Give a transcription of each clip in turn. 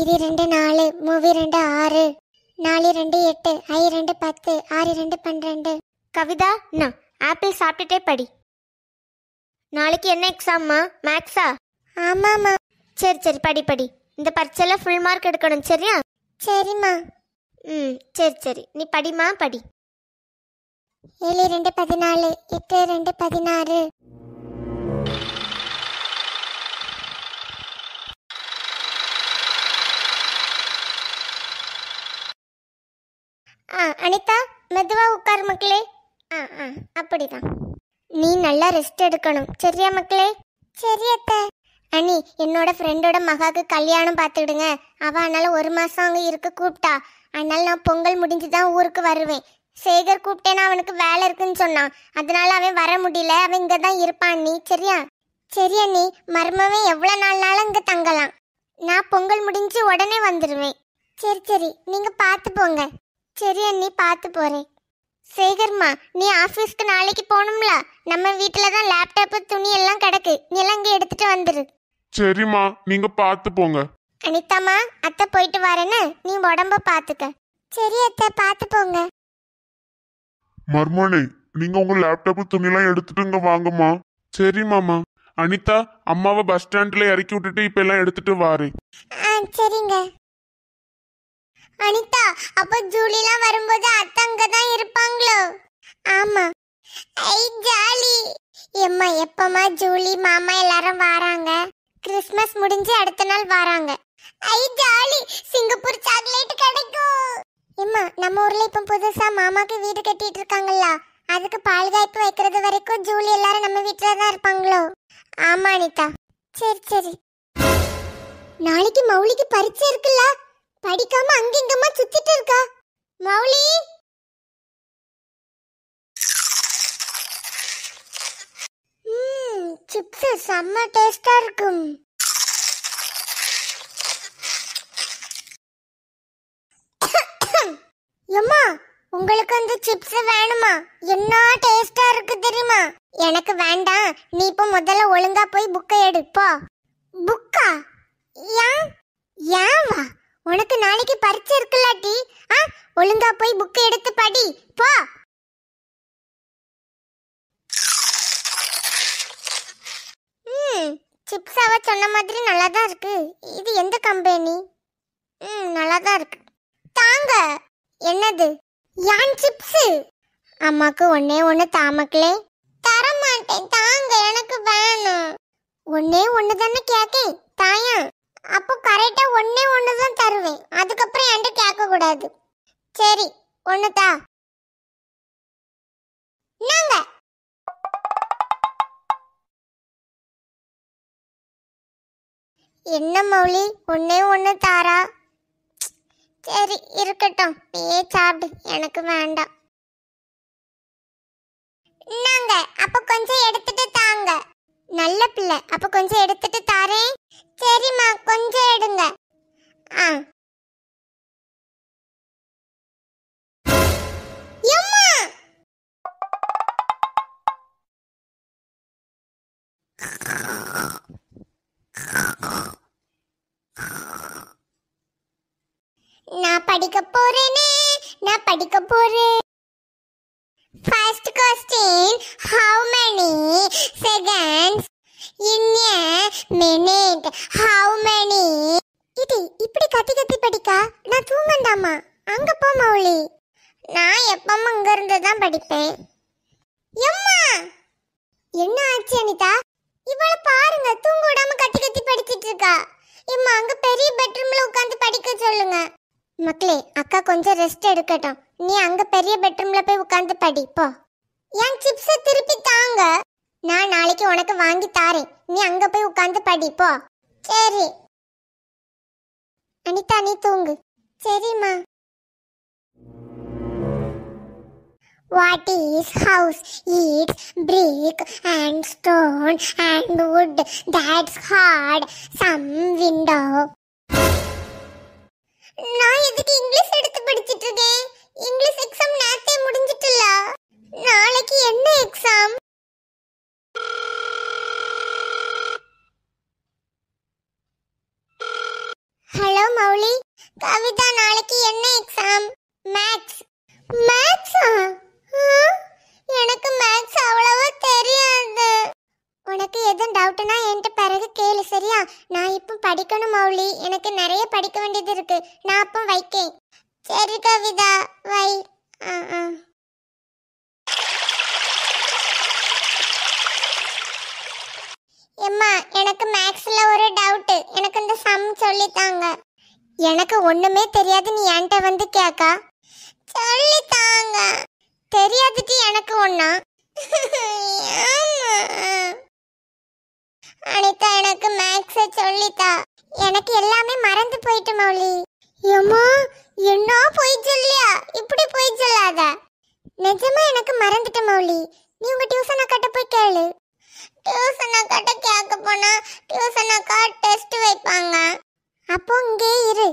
இது ரெண்டு நாலு மூவி ரெண்டு ஆறு நாலு ரெண்டு எட்டு ஐ ரெண்டு பத்து ஆறு ரெண்டு பன்னிரெண்டு கவிதா நான் ஆப்பிள் சாப்பிட்டுட்டே படி நாளைக்கு என்ன எக்ஸாம்மா மேக்ஸா ஆமாம்மா சரி சரி படி படி இந்த பரீட்சையில் ஃபுல் மார்க் எடுக்கணும் சரியா சரிம்மா ம் சரி சரி நீ படிமா படி ஏழு ரெண்டு பதினாலு எட்டு ரெண்டு பதினாறு ஆ அனிதா மெதுவாக உட்கார் மக்களே ஆ ஆ அப்படிதான் நீ நல்லா ரெஸ்ட் எடுக்கணும் சரியா மக்களே சரி அனி என்னோட ஃப்ரெண்டோட மகாக்கு கல்யாணம் பார்த்துடுங்க அவ அதனால ஒரு மாதம் அங்கே இருக்க கூப்பிட்டா அதனால நான் பொங்கல் முடிஞ்சு தான் ஊருக்கு வருவேன் சேகர் கூப்பிட்டேன்னா அவனுக்கு வேலை இருக்குன்னு சொன்னான் அதனால அவன் வர முடியல அவன் இங்கே தான் இருப்பான் நீ சரியா சரி அண்ணி மர்மமே எவ்வளோ நாள்னாலும் இங்கே தங்கலாம் நான் பொங்கல் முடிஞ்சு உடனே வந்துடுவேன் சரி சரி நீங்கள் பார்த்து போங்க சரி அண்ணி பார்த்து போறேன் சேகர்மா நீ ஆஃபீஸ்க்கு நாளைக்கு போகணும்ல நம்ம வீட்டில் தான் லேப்டாப்பு துணி எல்லாம் கிடக்கு நீ எல்லாம் இங்கே எடுத்துட்டு வந்துரு சரிம்மா நீங்க பார்த்து போங்க அனிதாமா அத்தை போயிட்டு வரேன்னு நீ உடம்ப பார்த்துக்க சரி அத்தை பார்த்து போங்க மர்மனே நீங்க உங்க லேப்டாப்பு துணிலாம் எடுத்துட்டுங்க இங்க வாங்கம்மா சரி மாமா அனிதா அம்மாவை பஸ் ஸ்டாண்ட்ல இறக்கி விட்டுட்டு இப்ப எல்லாம் எடுத்துட்டு வாரு ஆ சரிங்க அனிதா அப்ப ஜூலிலாம் வரும்போது அத்தை அங்க தான் இருப்பாங்களோ ஆமா ஐ ஜாலி எம்மா எப்பமா ஜூலி மாமா எல்லாரும் வராங்க கிறிஸ்மஸ் முடிஞ்சு அடுத்த நாள் வராங்க ஐ ஜாலி சிங்கப்பூர் சாக்லேட் கிடைக்கும் எம்மா நம்ம ஊர்ல இப்ப புதுசா மாமாக்கு வீடு கட்டிட்டு இருக்காங்கல்ல அதுக்கு பால்காய்ப்பு வைக்கிறது வரைக்கும் ஜூலி எல்லாரும் நம்ம வீட்டுல தான் இருப்பாங்களோ ஆமா அனிதா சரி சரி நாளைக்கு மௌலிக்கு பரிச்சை இருக்குல்ல படிக்காம அங்கிங்கமா சுத்திட்டு இருக்கா மௌலி சிப்ஸ் செம்ம டேஸ்டா இருக்கும் எம்மா உங்களுக்கு அந்த சிப்ஸ் வேணுமா என்ன டேஸ்டா இருக்கு தெரியுமா எனக்கு வேண்டாம் நீ இப்போ முதல்ல ஒழுங்கா போய் புக்கை எடுப்போ புக்கா ஏன் ஏன் வா உனக்கு நாளைக்கு பரீட்சை இருக்குல்லாட்டி ஆ ஒழுங்கா போய் புக்கை எடுத்து படி போ ம் சிப்ஸ் சொன்ன மாதிரி நல்லா தான் இருக்கு இது எந்த கம்பெனி ம் நல்லா தான் இருக்கு தாங்க என்னது யான் சிப்ஸ் அம்மாக்கு ஒன்னே ஒன்று தாமக்களே தர மாட்டேன் தாங்க எனக்கு வேணும் ஒன்னே ஒன்று தானே கேட்கேன் தாயா அப்போ கரெக்டாக ஒன்றே ஒன்று தான் தருவேன் அதுக்கப்புறம் என்கிட்ட கேட்கக்கூடாது சரி ஒன்று தான் என்னங்க என்ன மௌலி ஒன்னே ஒன்று தாரா சரி இருக்கட்டும் நீயே சாப்பிடு எனக்கு வேண்டாம் இன்னாங்க அப்போ கொஞ்சம் எடுத்துட்டு தாங்க நல்ல பிள்ளை அப்போ கொஞ்சம் எடுத்துட்டு தாரேன் படிக்க போறேன் first question how many seconds in a minute how many இது இப்படி கத்தி கத்தி படிக்கா நான் தூங்கண்டாமா அங்க போ மௌலி நான் எப்பவும் அங்க இருந்து தான் படிப்பேன் எம்மா என்ன ஆச்சு அனிதா இவள பாருங்க தூங்க விடாம கத்தி கத்தி படிச்சிட்டு இருக்கா எம்மா அங்க பெரிய பெட்ரூம்ல உட்காந்து படிக்க சொல்லுங்க மக்களே அக்கா கொஞ்சம் ரெஸ்ட் எடுக்கட்டும் நீ அங்க பெரிய பெட்ரூம்ல போய் உட்காந்து படி போ என் சிப்ஸை திருப்பி தாங்க நான் நாளைக்கு உனக்கு வாங்கி தாரேன் நீ அங்க போய் உட்காந்து படி போ சரி அனிதா நீ தூங்கு சரிம்மா what is house it's brick and stone and wood that's hard some window நான் எதுக்கு இங்கிலீஷ் எடுத்து படிச்சிட்டு இருக்கேன் இங்கிலீஷ் எக்ஸாம் நேத்தே முடிஞ்சிட்டுல நாளைக்கு என்ன எக்ஸாம் சரி கவிதா வை ஆ எம்மா எனக்கு மேக்ஸில் ஒரு டவுட்டு எனக்கு இந்த சம் சொல்லித்தாங்க எனக்கு ஒன்றுமே தெரியாது நீ என்கிட்ட வந்து கேட்கா சொல்லித்தாங்க தெரியாதுக்கு எனக்கு ஒன்றா அனிதா எனக்கு மேக்ஸை சொல்லித்தா எனக்கு எல்லாமே மறந்து போயிட்டு மௌலி ஏமா என்ன போய் சொல்லியா இப்படி போய் சொல்லாத நிஜமா எனக்கு மறந்துட்ட மௌலி நீ உங்க டியூஷன் அக்காட்ட போய் கேளு டியூஷன் அக்காட்ட கேட்க போனா டியூஷன் அக்கா டெஸ்ட் வைப்பாங்க அப்போ இங்கே இரு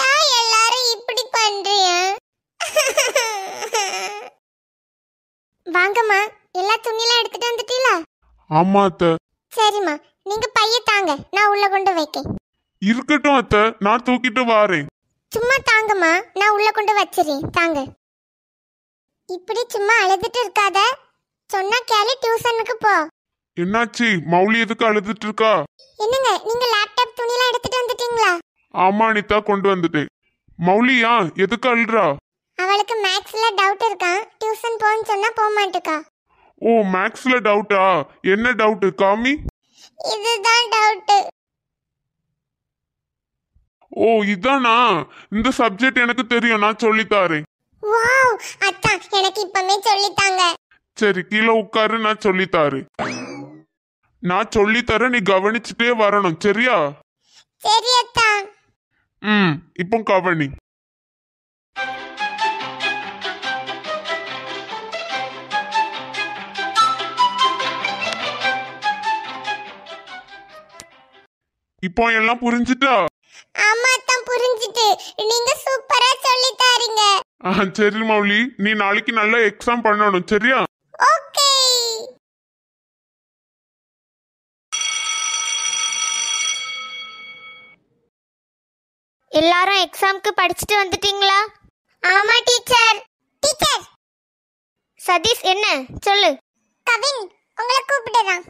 யா எல்லாரும் இப்படி பண்றீங்க வாங்கம்மா எல்லா துணியெல்லாம் எடுத்துட்டு வந்துட்டீங்களா ஆமா அத்த சரிம்மா நீங்க பைய தாங்க நான் உள்ள கொண்டு வைக்கேன் இருக்கட்டும் அத்த நான் தூக்கிட்டு வாரேன் சும்மா தாங்கம்மா நான் உள்ள கொண்டு வச்சிடறேன் தாங்க இப்படி சும்மா அழுதுட்டு இருக்காத சொன்னா கேளு டியூஷனுக்கு போ என்னாச்சு மௌலி எதுக்கு அழுதுட்டு இருக்கா என்னங்க நீங்க லேப்டாப் துணிலாம் எடுத்துட்டு வந்துட்டீங்களா ஆமா அனிதா கொண்டு வந்துட்டேன் மௌலியா எதுக்கு அழுறா அவளுக்கு மேக்ஸ்ல டவுட் இருக்கா டியூஷன் போன்னு சொன்னா போக மாட்டேக்கா ஓ மேக்ஸ்ல டவுட்டா என்ன டவுட் காமி இதுதான் டவுட் ஓ இதானா இந்த சப்ஜெக்ட் எனக்கு தெரியும் நான் சொல்லித்தாரேன் வாவ் அத்தா எனக்கு இப்பவே சொல்லித்தாங்க சரி கீழே உட்காரு நான் சொல்லித்தாரு நான் சொல்லித்தரேன் நீ கவனிச்சுட்டே வரணும் சரியா சரி அத்தா ம் இப்போ கவனி இப்போ எல்லாம் புரிஞ்சுட்டா ஆ சரி மௌலி நீ நாளைக்கு நல்லா எக்ஸாம் பண்ணணும் சரியா ஓகே எல்லாரும் எக்ஸாம்க்கு படிச்சுட்டு வந்துட்டீங்களா ஆமா டீச்சர் டீச்சர் சதீஷ் என்ன சொல்லு கவின் உங்களை கூப்பிடுறான்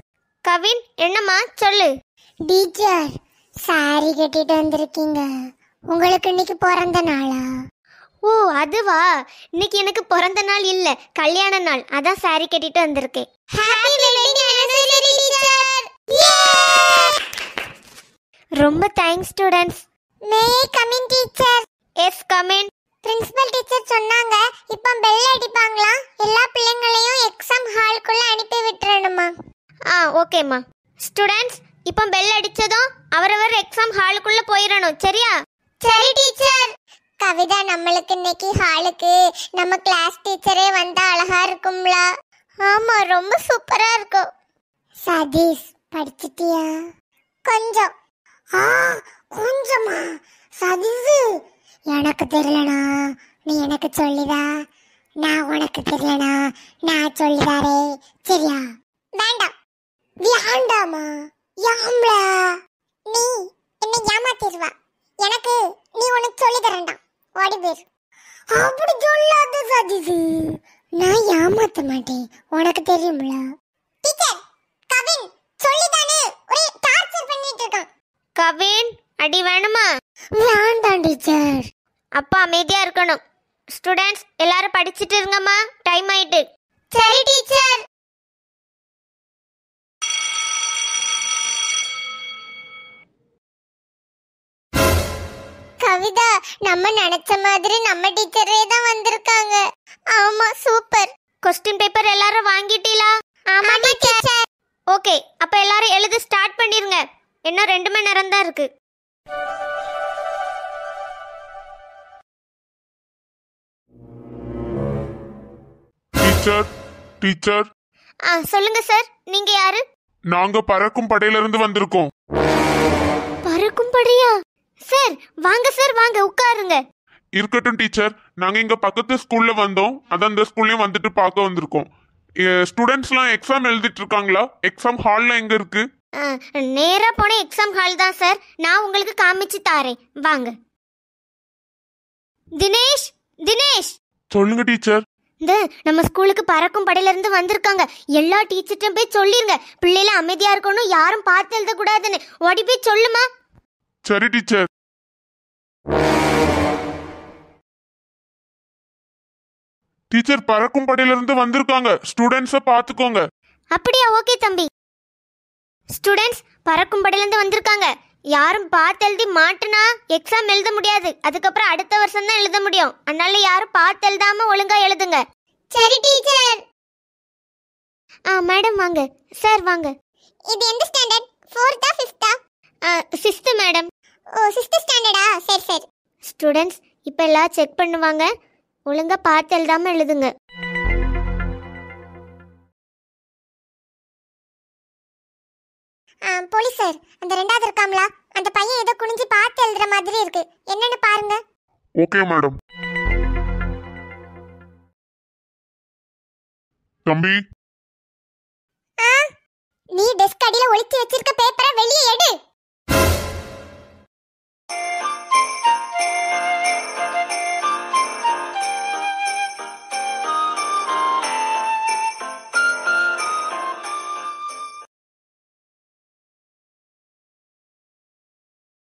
கவின் என்னம்மா சொல்லு டீச்சர் சாரி கட்டிட்டு வந்திருக்கீங்க உங்களுக்கு இன்னைக்கு பிறந்த நாளா ஓ அதுவா இன்னைக்கு எனக்கு பிறந்த நாள் இல்ல கல்யாண நாள் அதான் சாரி கட்டிட்டு வந்திருக்கேன் ரொம்ப thanks students may coming teacher yes coming principal teacher சொன்னாங்க இப்போ பெல் அடிப்பாங்களா எல்லா பிள்ளைங்களையும் எக்ஸாம் ஹாலுக்குள்ள அனுப்பி விட்டுறணுமா ஆ ஓகேம்மா ஸ்டூடண்ட்ஸ் இப்போ பெல் அடிச்சதும் அவரவர் எக்ஸாம் ஹாலுக்குள்ளே போயிடணும் சரியா சரி டீச்சர் கவிதா நம்மளுக்கு இன்னைக்கு ஹாலுக்கு நம்ம கிளாஸ் டீச்சரே வந்தா அழகா இருக்கும்ல ஆமா ரொம்ப சூப்பரா இருக்கும் சதீஷ் படிச்சிட்டியா கொஞ்சம் ஆ கொஞ்சமா சதீஷ் எனக்கு தெரியலனா நீ எனக்கு சொல்லிதா நான் உனக்கு தெரியலனா நான் சொல்லிதாரே சரியா வேண்டாம் வேண்டாமா யாம்ல நீ என்னை ஏமாத்திடுவா எனக்கு நீ உனக்கு சொல்லி தரண்டாம் அப்படி சொல்லாத சதீஷ் நான் ஏமாத்த மாட்டேன் உனக்கு தெரியும்ல டீச்சர் கவின் சொல்லி தானே ஒரே டார்ச்சர் பண்ணிட்டு இருக்கான் கவின் அடி வேணுமா வேண்டாம் டீச்சர் அப்பா அமைதியா இருக்கணும் ஸ்டூடெண்ட்ஸ் எல்லாரும் படிச்சிட்டு இருங்கம்மா டைம் ஆயிட்டு சரி டீச்சர் கவிதா நம்ம நினைச்ச மாதிரி நம்ம டீச்சரே தான் வந்திருக்காங்க ஆமா சூப்பர் கொஸ்டின் பேப்பர் எல்லாரும் வாங்கிட்டீங்களா ஆமா டீச்சர் ஓகே அப்ப எல்லாரும் எழுத ஸ்டார்ட் பண்ணிருங்க இன்னும் ரெண்டு மணி நேரம் தான் இருக்கு டீச்சர் டீச்சர் ஆ சொல்லுங்க சார் நீங்க யாரு நாங்க பறக்கும் படையில இருந்து வந்திருக்கோம் பறக்கும் படையா சார் வாங்க சார் வாங்க உட்காருங்க இருக்கட்டும் டீச்சர் நாங்க இங்க பக்கத்து ஸ்கூல்ல வந்தோம் அத அந்த ஸ்கூல்லயும் வந்துட்டு பார்க்க வந்திருக்கோம் ஸ்டூடெண்ட்ஸ்லாம் எக்ஸாம் எழுதிட்டு இருக்காங்களா எக்ஸாம் ஹால்ல எங்க இருக்கு நேரா போன எக்ஸாம் ஹால் தான் சார் நான் உங்களுக்கு காமிச்சு தாரேன் வாங்க தினேஷ் தினேஷ் சொல்லுங்க டீச்சர் இந்த நம்ம ஸ்கூலுக்கு பறக்கும் படையில இருந்து வந்திருக்காங்க எல்லா டீச்சர்ட்டும் போய் சொல்லிருங்க பிள்ளைல அமைதியா இருக்கணும் யாரும் பார்த்து எழுத கூடாதுன்னு ஓடி போய் சொல்லுமா சரி டீச்சர் டீச்சர் பறக்கும் படையிலிருந்து வந்திருக்காங்க ஸ்டூடெண்ட்ஸை பார்த்துக்கோங்க அப்படியா ஓகே தம்பி ஸ்டூடெண்ட்ஸ் பறக்கும் படையிலேருந்து வந்திருக்காங்க யாரும் பார்த்து எழுதி மாட்டுனா எக்ஸாம் எழுத முடியாது அதுக்கப்புறம் அடுத்த வருஷம் தான் எழுத முடியும் அதனால யாரும் பார்த்து எழுதாம ஒழுங்கா எழுதுங்க சரி டீச்சர் ஆ மேடம் வாங்க சார் வாங்க இது எந்த ஸ்டாண்டர்ட் ஃபோர்த்தா ஃபிஃப்த்தா சிஸ்து மேடம் ஓ சிஸ்து ஸ்டாண்டர்டா சரி சரி ஸ்டூடெண்ட்ஸ் இப்போ எல்லாம் செக் பண்ணுவாங்க ஒழுங்கா பார்த்து எழுதாமல் எழுதுங்க போலீஸ் சார் அந்த ரெண்டாவது இருக்காம்ல அந்த பையன் ஏதோ குனிஞ்சு பார்த்து எழுதுற மாதிரி இருக்கு என்னன்னு பாருங்க ஓகே மேடம் தம்பி நீ டெஸ்க் அடியில ஒளிச்சு வச்சிருக்க பேப்பரை வெளியே எடு